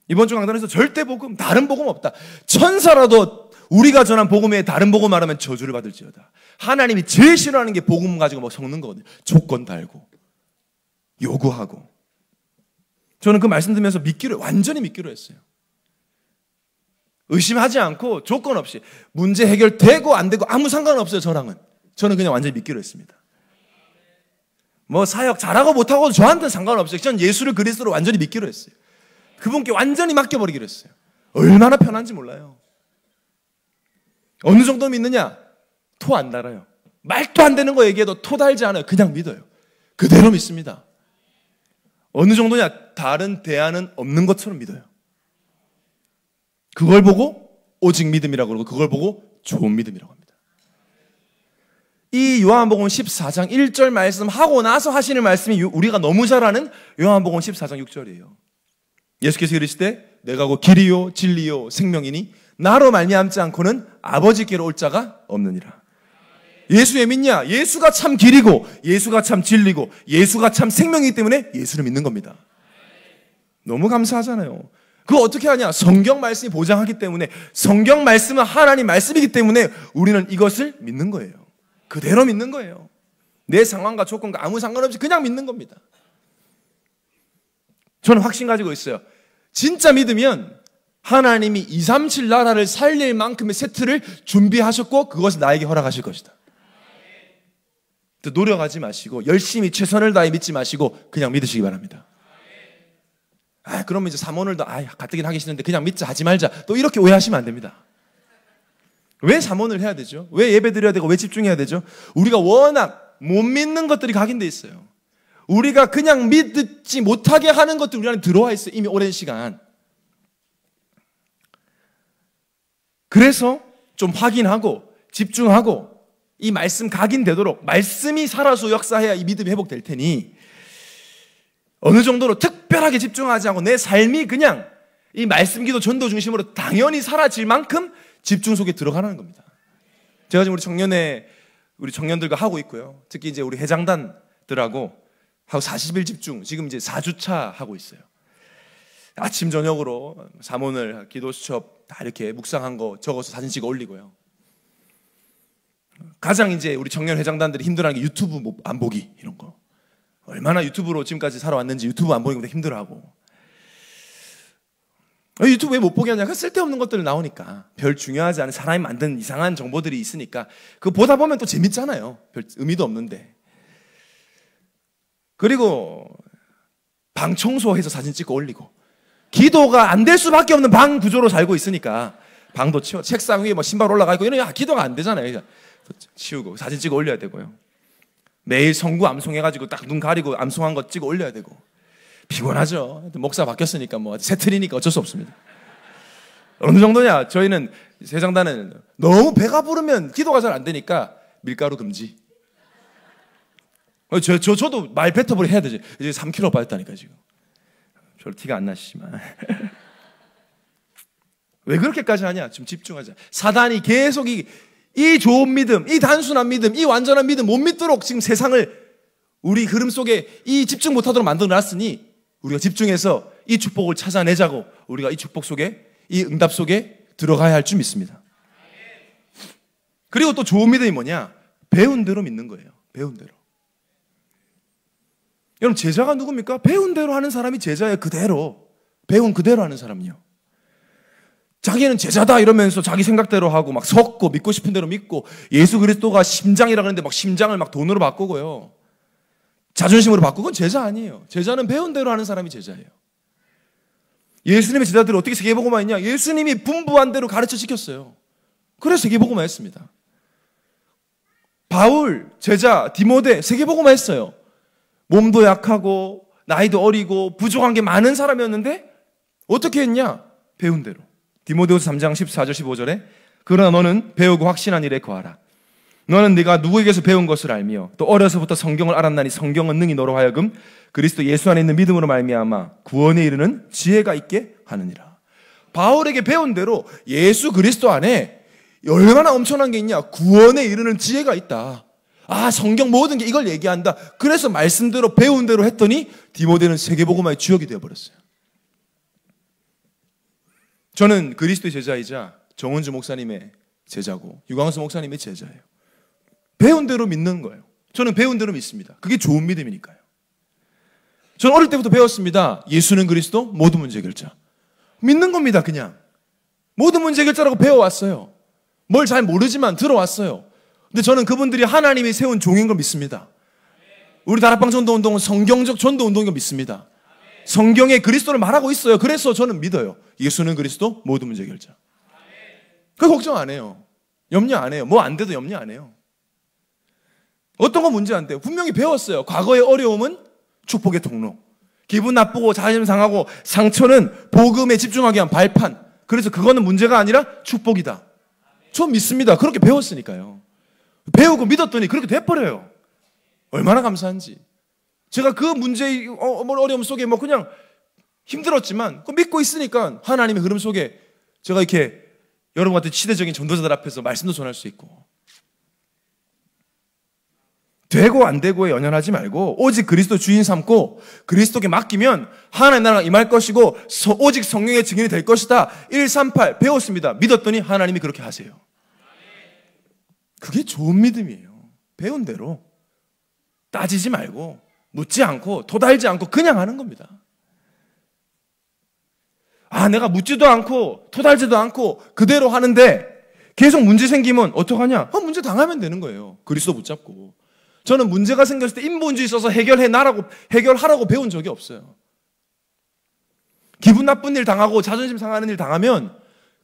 이번 주 강단에서 절대 복음, 다른 복음 없다. 천사라도 우리가 전한 복음에 다른 복음 말하면 저주를 받을지어다. 하나님이 제일 싫어하는 게 복음 가지고 막 섞는 거거든요. 조건 달고, 요구하고. 저는 그 말씀 들면서 믿기로, 완전히 믿기로 했어요. 의심하지 않고 조건 없이 문제 해결되고 안 되고 아무 상관없어요, 저랑은. 저는 그냥 완전히 믿기로 했습니다. 뭐 사역 잘하고 못하고도 저한테는 상관없어요. 저는 예수를 그리스도로 완전히 믿기로 했어요. 그분께 완전히 맡겨버리기로 했어요. 얼마나 편한지 몰라요. 어느 정도 믿느냐? 토 안 달아요. 말도 안 되는 거 얘기해도 토 달지 않아요. 그냥 믿어요. 그대로 믿습니다. 어느 정도냐? 다른 대안은 없는 것처럼 믿어요. 그걸 보고 오직 믿음이라고 그러고 그걸 보고 좋은 믿음이라고 합니다. 이 요한복음 14장 1절 말씀하고 나서 하시는 말씀이 우리가 너무 잘 아는 요한복음 14장 6절이에요. 예수께서 이르시되 내가 곧 길이요 진리요 생명이니 나로 말미암지 않고는 아버지께로 올 자가 없느니라. 예수에 믿냐? 예수가 참 길이고 예수가 참 진리고 예수가 참 생명이기 때문에 예수를 믿는 겁니다. 너무 감사하잖아요. 그거 어떻게 하냐? 성경 말씀이 보장하기 때문에 성경 말씀은 하나님 말씀이기 때문에 우리는 이것을 믿는 거예요. 그대로 믿는 거예요. 내 상황과 조건과 아무 상관없이 그냥 믿는 겁니다. 저는 확신 가지고 있어요. 진짜 믿으면 하나님이 2, 3, 7 나라를 살릴 만큼의 세트를 준비하셨고 그것을 나에게 허락하실 것이다. 노력하지 마시고 열심히 최선을 다해 믿지 마시고 그냥 믿으시기 바랍니다. 아, 그러면 이제 삼원을도 아, 가뜩이나 하기 싫은데 그냥 믿자 하지 말자. 또 이렇게 오해하시면 안 됩니다. 왜잠문을 해야 되죠? 왜 예배 드려야 되고 왜 집중해야 되죠? 우리가 워낙 못 믿는 것들이 각인돼 있어요. 우리가 그냥 믿지 못하게 하는 것들이 우리 안에 들어와 있어요. 이미 오랜 시간. 그래서 좀 확인하고 집중하고 이 말씀 각인되도록 말씀이 살아서 역사해야 이 믿음이 회복될 테니 어느 정도로 특별하게 집중하지 않고 내 삶이 그냥 이 말씀 기도 전도 중심으로 당연히 사라질 만큼 집중 속에 들어가는 겁니다. 제가 지금 우리 청년의 우리 청년들과 하고 있고요. 특히 이제 우리 해장단들하고 40일 집중 지금 이제 4주차 하고 있어요. 아침 저녁으로 사문을 기도 수첩 다 이렇게 묵상한 거 적어서 사진 찍어 올리고요. 가장 이제 우리 청년 회장단들이 힘들어하는 게 유튜브 안 보기 이런 거. 얼마나 유튜브로 지금까지 살아왔는지 유튜브 안 보는 것보 힘들어하고 어, 유튜브 왜 못 보게 하냐가 쓸데없는 것들 나오니까 별 중요하지 않은 사람이 만든 이상한 정보들이 있으니까 그 보다 보면 또 재밌잖아요. 별 의미도 없는데. 그리고 방 청소해서 사진 찍고 올리고 기도가 안 될 수밖에 없는 방 구조로 살고 있으니까 방도 치워 책상 위에 뭐 신발 올라가 있고 이런 기도가 안 되잖아요. 치우고 사진 찍어 올려야 되고요. 매일 성구 암송해가지고 딱 눈 가리고 암송한 거 찍어 올려야 되고 피곤하죠. 목사 바뀌었으니까 뭐 새틀이니까 어쩔 수 없습니다. 어느 정도냐? 저희는 세장단은 너무 배가 부르면 기도가 잘 안 되니까 밀가루 금지. 어, 저, 저, 저도 말 뱉어버리 해야 되지. 이제 3kg 빠졌다니까, 지금. 별 티가 안 나시지만. 왜 그렇게까지 하냐? 좀 집중하자. 사단이 계속 이, 이 좋은 믿음, 이 단순한 믿음, 이 완전한 믿음 못 믿도록 지금 세상을 우리 흐름 속에 이 집중 못하도록 만들어 놨으니 우리가 집중해서 이 축복을 찾아내자고 우리가 이 축복 속에 이 응답 속에 들어가야 할 줄 믿습니다. 그리고 또 좋은 믿음이 뭐냐? 배운 대로 믿는 거예요. 배운 대로. 여러분 제자가 누굽니까? 배운 대로 하는 사람이 제자예요. 그대로. 배운 그대로 하는 사람이요. 자기는 제자다 이러면서 자기 생각대로 하고 막 섞고 믿고 싶은 대로 믿고 예수 그리스도가 심장이라 그러는데 막 심장을 막 돈으로 바꾸고요. 자존심으로 바꾸건 제자 아니에요. 제자는 배운 대로 하는 사람이 제자예요. 예수님의 제자들이 어떻게 세계보고만 했냐? 예수님이 분부한 대로 가르쳐 지켰어요. 그래서 세계보고만 했습니다. 바울, 제자, 디모데 세계보고만 했어요. 몸도 약하고 나이도 어리고 부족한 게 많은 사람이었는데 어떻게 했냐? 배운 대로. 디모데후서 3장 14절 15절에 그러나 너는 배우고 확신한 일에 거하라. 너는 네가 누구에게서 배운 것을 알며 또 어려서부터 성경을 알았나니 성경은 능히 너로 하여금 그리스도 예수 안에 있는 믿음으로 말미암아 구원에 이르는 지혜가 있게 하느니라. 바울에게 배운 대로 예수 그리스도 안에 얼마나 엄청난 게 있냐? 구원에 이르는 지혜가 있다. 아, 성경 모든 게 이걸 얘기한다. 그래서 말씀대로 배운 대로 했더니 디모데는 세계복음화의 주역이 되어 버렸어요. 저는 그리스도의 제자이자 정은주 목사님의 제자고 유광수 목사님의 제자예요. 배운 대로 믿는 거예요. 저는 배운 대로 믿습니다. 그게 좋은 믿음이니까요. 저는 어릴 때부터 배웠습니다. 예수는 그리스도 모든 문제 결자. 믿는 겁니다, 그냥. 모든 문제 결자라고 배워왔어요. 뭘 잘 모르지만 들어왔어요. 근데 저는 그분들이 하나님이 세운 종인 걸 믿습니다. 우리 다락방 전도 운동은 성경적 전도 운동인 걸 믿습니다. 성경에 그리스도를 말하고 있어요. 그래서 저는 믿어요. 예수는 그리스도 모든 문제 결자. 그 걱정 안 해요. 염려 안 해요. 뭐 안 돼도 염려 안 해요. 어떤 건 문제 안 돼요. 분명히 배웠어요. 과거의 어려움은 축복의 통로. 기분 나쁘고 자존심 상하고 상처는 복음에 집중하기 위한 발판. 그래서 그거는 문제가 아니라 축복이다. 전 믿습니다. 그렇게 배웠으니까요. 배우고 믿었더니 그렇게 돼버려요. 얼마나 감사한지. 제가 그 문제의 어, 어, 뭐 어려움 속에 뭐 그냥 힘들었지만 믿고 있으니까 하나님의 흐름 속에 제가 이렇게 여러분한테 시대적인 전도자들 앞에서 말씀도 전할 수 있고 되고 안 되고에 연연하지 말고 오직 그리스도 주인 삼고 그리스도께 맡기면 하나님의 나라가 임할 것이고 오직 성령의 증인이 될 것이다. 138 배웠습니다. 믿었더니 하나님이 그렇게 하세요. 그게 좋은 믿음이에요. 배운 대로 따지지 말고 묻지 않고 도달지 않고 그냥 하는 겁니다. 아, 내가 묻지도 않고 토달지도 않고 그대로 하는데 계속 문제 생기면 어떡하냐? 아, 문제 당하면 되는 거예요. 그리스도 붙잡고. 저는 문제가 생겼을 때 인본주의 써서 해결해 나라고 해결하라고 배운 적이 없어요. 기분 나쁜 일 당하고 자존심 상하는 일 당하면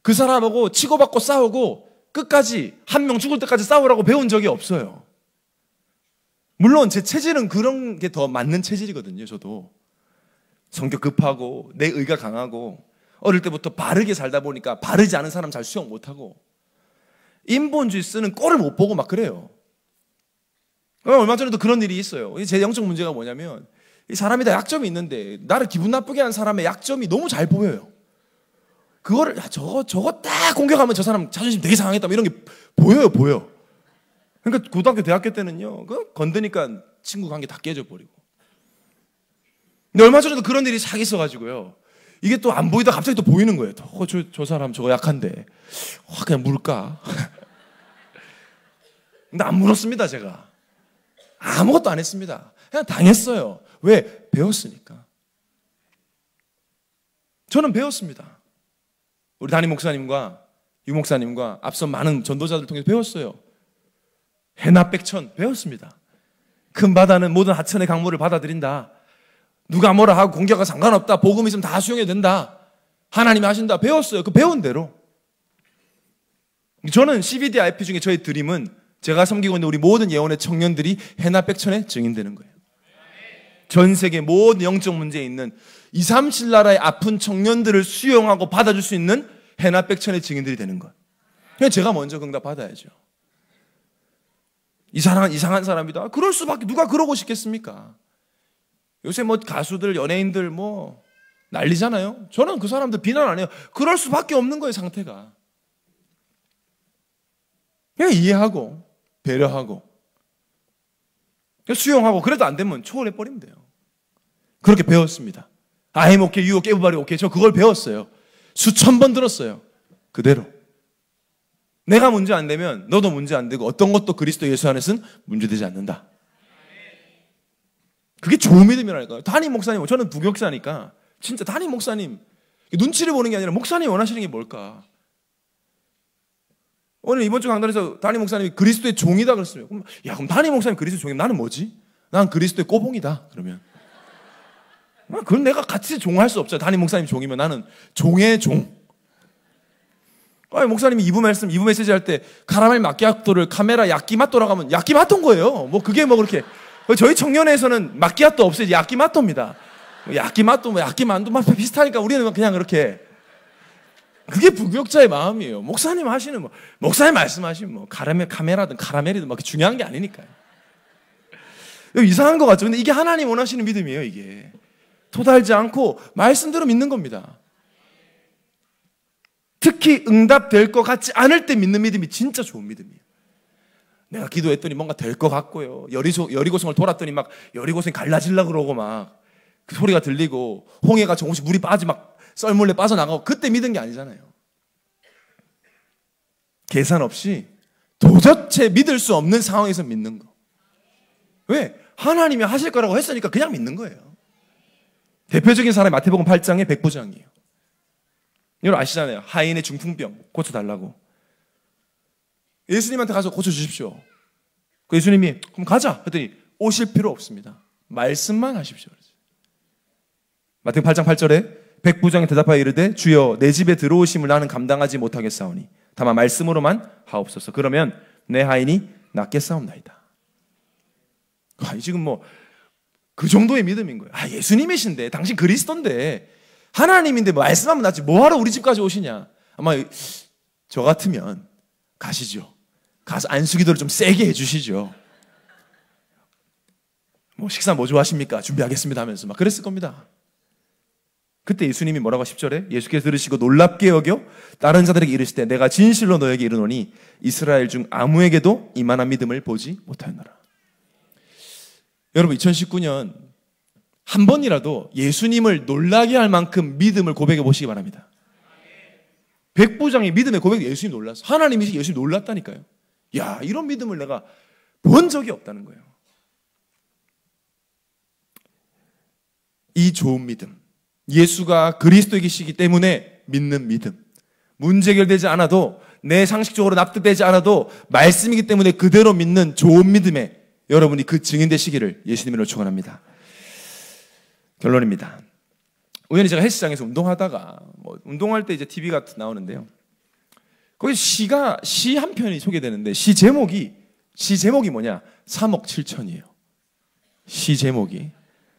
그 사람하고 치고받고 싸우고 끝까지 한 명 죽을 때까지 싸우라고 배운 적이 없어요. 물론 제 체질은 그런 게 더 맞는 체질이거든요. 저도 성격 급하고 내 의가 강하고 어릴 때부터 바르게 살다 보니까 바르지 않은 사람 잘 수용 못하고 인본주의 쓰는 꼴을 못 보고 막 그래요. 어, 얼마 전에도 그런 일이 있어요. 제 영적 문제가 뭐냐면 이 사람이 다 약점이 있는데 나를 기분 나쁘게 한 사람의 약점이 너무 잘 보여요. 그거를 야, 저거 저거 딱 공격하면 저 사람 자존심 되게 상하겠다 뭐 이런 게 보여요 보여. 그러니까 고등학교 대학교 때는요 그 건드니까 친구 관계 다 깨져 버리고. 근데 얼마 전에도 그런 일이 싹 있어가지고요. 이게 또 안 보이다 갑자기 또 보이는 거예요. 어, 저, 저 사람 저거 약한데. 어, 그냥 물까? 근데 안 물었습니다, 제가. 아무것도 안 했습니다. 그냥 당했어요. 왜? 배웠으니까. 저는 배웠습니다. 우리 담임 목사님과 유 목사님과 앞서 많은 전도자들 통해서 배웠어요. 해나 백천 배웠습니다. 큰 바다는 모든 하천의 강물을 받아들인다. 누가 뭐라 하고 공격과 상관없다. 복음 있으면 다 수용해야 된다. 하나님이 하신다. 배웠어요. 그 배운 대로. 저는 CBD IP 중에 저의 드림은 제가 섬기고 있는 우리 모든 예언의 청년들이 해나 백천의 증인되는 거예요. 전 세계 모든 영적 문제에 있는 2, 3, 7 나라의 아픈 청년들을 수용하고 받아줄 수 있는 해나 백천의 증인들이 되는 것. 그냥 제가 먼저 응답 받아야죠. 이상한, 이상한 사람이다. 그럴 수밖에, 누가 그러고 싶겠습니까? 요새 뭐 가수들, 연예인들 뭐 난리잖아요. 저는 그 사람들 비난 안 해요. 그럴 수밖에 없는 거예요, 상태가. 그냥 이해하고 배려하고 수용하고 그래도 안 되면 초월해 버리면 돼요. 그렇게 배웠습니다. 아임 오케이, 유혹 깨부발이 오케이. 저 그걸 배웠어요. 수천 번 들었어요. 그대로. 내가 문제 안 되면 너도 문제 안 되고 어떤 것도 그리스도 예수 안에서는 문제되지 않는다. 그게 좋은 믿음이라니까요. 담임 목사님, 저는 부교사니까 진짜 담임 목사님 눈치를 보는 게 아니라 목사님 원하시는 게 뭘까? 오늘 이번 주 강단에서 다니 목사님이 그리스도의 종이다 그랬어요. 그럼, 야, 그럼 다니 목사님 그리스도의 종이 나는 뭐지? 난 그리스도의 꼬봉이다. 그러면. 아, 그건 내가 같이 종할 수 없잖아. 담임 목사님 종이면 나는 종의 종. 아니, 목사님이 이부 말씀, 이부 메시지 할 때 카라멜 마끼아또를 카메라 야끼맛돌아 하면 야끼맛돈 거예요. 뭐 그게 뭐 그렇게. 저희 청년회에서는 마끼아또 없어요 야끼맛도입니다. 야끼맛도, 뭐 야끼만두 맛 비슷하니까 우리는 그냥 그렇게 그게 부교역자의 마음이에요. 목사님 하시는 뭐, 목사님 말씀하신 뭐, 카라멜, 카메라든 카라멜이든 막 중요한 게 아니니까요. 이상한 것 같죠? 근데 이게 하나님 원하시는 믿음이에요, 이게. 토달지 않고 말씀대로 믿는 겁니다. 특히 응답될 것 같지 않을 때 믿는 믿음이 진짜 좋은 믿음이에요. 내가 기도했더니 뭔가 될 것 같고요. 여리소, 여리고성을 돌았더니 막 여리고성이 갈라질라 그러고 막그 소리가 들리고 홍해가 조금씩 물이 빠지 막 썰물에 빠져나가고 그때 믿은 게 아니잖아요. 계산 없이 도저체 믿을 수 없는 상황에서 믿는 거. 왜? 하나님이 하실 거라고 했으니까 그냥 믿는 거예요. 대표적인 사람이 마태복음 8장의 백부장이에요. 이걸 아시잖아요. 하인의 중풍병 고쳐달라고. 예수님한테 가서 고쳐주십시오. 그 예수님이 그럼 가자 했더니 오실 필요 없습니다. 말씀만 하십시오. 마태 복음 8장 8절에 백부장이 대답하여 이르되 주여 내 집에 들어오심을 나는 감당하지 못하겠사오니 다만 말씀으로만 하옵소서. 그러면 내 하인이 낫겠사옵나이다. 아, 지금 뭐 그 정도의 믿음인 거예요. 아, 예수님이신데 당신 그리스도인데 하나님인데 말씀하면 낫지 뭐하러 우리 집까지 오시냐? 아마 저 같으면 가시죠. 가서 안수기도를 좀 세게 해주시죠. 뭐 식사 뭐 좋아하십니까? 준비하겠습니다 하면서 막 그랬을 겁니다. 그때 예수님이 뭐라고 10절에 예수께서 들으시고 놀랍게 여겨 다른 자들에게 이르실 때 내가 진실로 너에게 이르노니 이스라엘 중 아무에게도 이만한 믿음을 보지 못하였노라. 여러분 2019년 한 번이라도 예수님을 놀라게 할 만큼 믿음을 고백해 보시기 바랍니다. 백부장이 믿음의 고백 예수님 놀랐어. 하나님이 예수님 놀랐다니까요. 야 이런 믿음을 내가 본 적이 없다는 거예요. 이 좋은 믿음. 예수가 그리스도이시기 때문에 믿는 믿음. 문제 해결되지 않아도 내 상식적으로 납득되지 않아도 말씀이기 때문에 그대로 믿는 좋은 믿음에 여러분이 그 증인 되시기를 예수님으로 축원합니다. 결론입니다. 우연히 제가 헬스장에서 운동하다가 뭐 운동할 때 이제 TV가 나오는데요. 거기 시가 시 한 편이 소개되는데 시 제목이 시 제목이 뭐냐? 3억 7천이에요. 시 제목이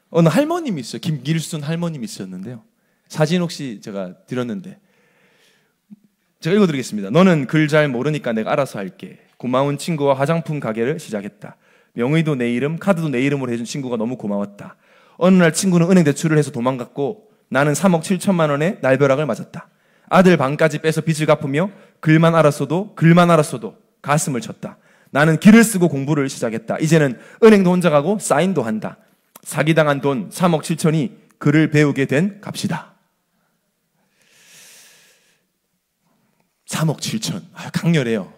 어느 할머님이 있어요. 김길순 할머님이 있었는데요. 사진 혹시 제가 드렸는데 제가 읽어드리겠습니다. 너는 글 잘 모르니까 내가 알아서 할게. 고마운 친구와 화장품 가게를 시작했다. 명의도 내 이름, 카드도 내 이름으로 해준 친구가 너무 고마웠다. 어느 날 친구는 은행 대출을 해서 도망갔고 나는 3억 7천만 원의 날벼락을 맞았다. 아들 방까지 빼서 빚을 갚으며 글만 알았어도 글만 알았어도 가슴을 쳤다. 나는 길을 쓰고 공부를 시작했다. 이제는 은행도 혼자 가고 사인도 한다. 사기당한 돈 3억 7천이 그를 배우게 된 값이다. 3억 7천. 아, 강렬해요.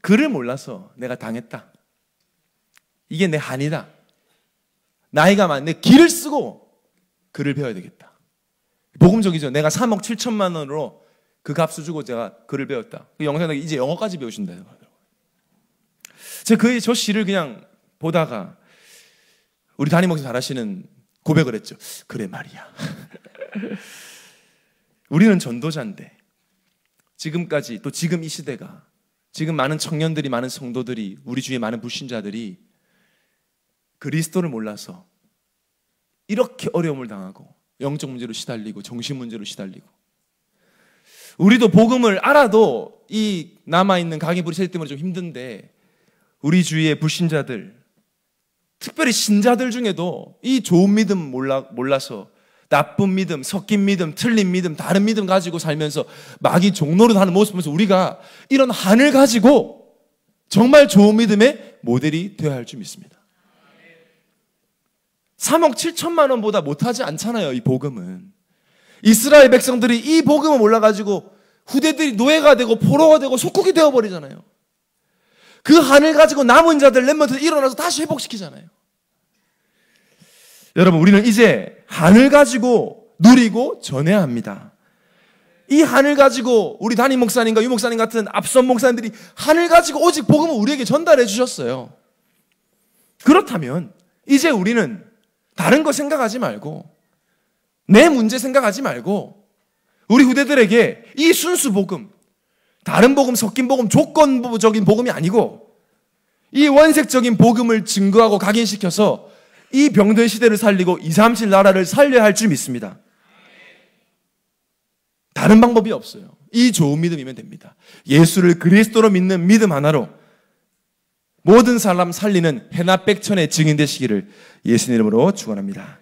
그를 몰라서 내가 당했다. 이게 내 한이다. 나이가 많네. 길을 쓰고 그를 배워야 되겠다. 복음적이죠. 내가 3억 7천만 원으로 그 값을 주고 제가 글을 배웠다. 그 영상에 이제 영어까지 배우신다. 제가 그, 저 시를 그냥 보다가 우리 담임 목사 잘하시는 고백을 했죠. 그래 말이야. 우리는 전도자인데 지금까지 또 지금 이 시대가 지금 많은 청년들이 많은 성도들이 우리 주위에 많은 불신자들이 그리스도를 몰라서 이렇게 어려움을 당하고 영적 문제로 시달리고 정신 문제로 시달리고 우리도 복음을 알아도 이 남아 있는 강의 부리 세일 때문에 좀 힘든데 우리 주위의 불신자들 특별히 신자들 중에도 이 좋은 믿음 몰라, 몰라서 나쁜 믿음, 섞인 믿음, 틀린 믿음, 다른 믿음 가지고 살면서 마귀 종로를 하는 모습 보면서 우리가 이런 한을 가지고 정말 좋은 믿음의 모델이 되어야 할 줄 믿습니다. 3억 7천만 원보다 못하지 않잖아요, 이 복음은. 이스라엘 백성들이 이 복음을 몰라가지고 후대들이 노예가 되고 포로가 되고 속국이 되어버리잖아요. 그 한을 가지고 남은 자들 렘먼트 일어나서 다시 회복시키잖아요. 여러분 우리는 이제 한을 가지고 누리고 전해야 합니다. 이 한을 가지고 우리 담임 목사님과 유 목사님 같은 앞선 목사님들이 한을 가지고 오직 복음을 우리에게 전달해 주셨어요. 그렇다면 이제 우리는 다른 거 생각하지 말고 내 문제 생각하지 말고 우리 후대들에게 이 순수 복음 다른 복음, 섞인 복음, 조건적인 부 복음이 아니고 이 원색적인 복음을 증거하고 각인시켜서 이 병든 시대를 살리고 이삼실 나라를 살려야 할 줄 믿습니다. 다른 방법이 없어요. 이 좋은 믿음이면 됩니다. 예수를 그리스도로 믿는 믿음 하나로 모든 사람 살리는 해나 백천의 증인 되시기를 예수님 이름으로 축원합니다.